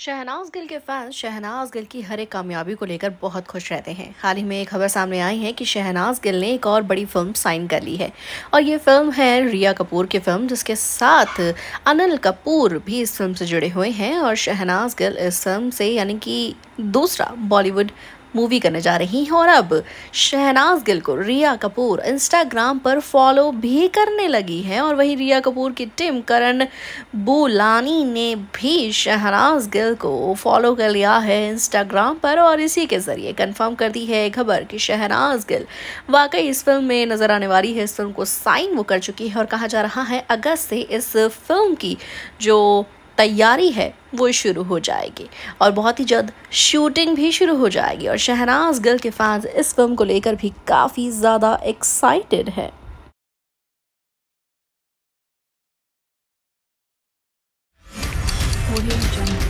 शहनाज गिल के फैंस शहनाज गिल की हर एक कामयाबी को लेकर बहुत खुश रहते हैं हाल ही में एक खबर सामने आई है कि शहनाज गिल ने एक और बड़ी फिल्म साइन कर ली है और ये फिल्म है रिया कपूर की फिल्म जिसके साथ अनिल कपूर भी इस फिल्म से जुड़े हुए हैं और शहनाज गिल इस फिल्म से यानी कि दूसरा बॉलीवुड मूवी करने जा रही हैं और अब शहनाज गिल को रिया कपूर इंस्टाग्राम पर फॉलो भी करने लगी हैं और वहीं रिया कपूर की टीम करण बुलानी ने भी शहनाज गिल को फॉलो कर लिया है इंस्टाग्राम पर और इसी के ज़रिए कंफर्म कर दी है खबर कि शहनाज गिल वाकई इस फिल्म में नज़र आने वाली है इस फिल्म को साइन वो कर चुकी है और कहा जा रहा है अगस्त से इस फिल्म की जो तैयारी है वो शुरू हो जाएगी और बहुत ही जल्द शूटिंग भी शुरू हो जाएगी और शहनाज गिल के फैंस इस फिल्म को लेकर भी काफ़ी ज़्यादा एक्साइटेड है